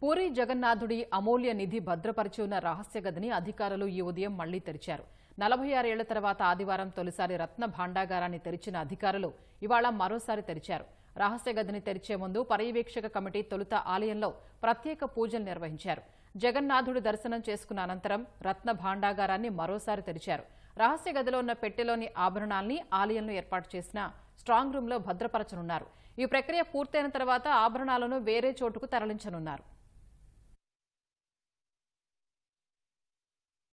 పూరి జగన్నాథుడి అమూల్య నిధి భద్రపరిచి ఉన్న రహస్య గదిని అధికారులు ఈ ఉదయం మళ్లీ తెరిచారు నలభై ఆరేళ్ల తర్వాత ఆదివారం తొలిసారి రత్న భాండాగారాన్ని తెరిచిన అధికారులు ఇవాళ మరోసారి తెరిచారు రహస్య గదిని తెరిచే ముందు పర్యవేక్షక కమిటీ తొలుత ఆలయంలో ప్రత్యేక పూజలు నిర్వహించారు జగన్నాథుడి దర్శనం చేసుకున్న అనంతరం రత్న భాండాగారాన్ని మరోసారి తెరిచారు రహస్య గదిలో ఉన్న పెట్టెలోని ఆభరణాల్ని ఆలయంలో ఏర్పాటు చేసిన స్ట్రాంగ్ రూంలో భద్రపరచనున్నారు ఈ ప్రక్రియ పూర్తయిన తర్వాత ఆభరణాలను వేరే చోటుకు తరలించనున్నారు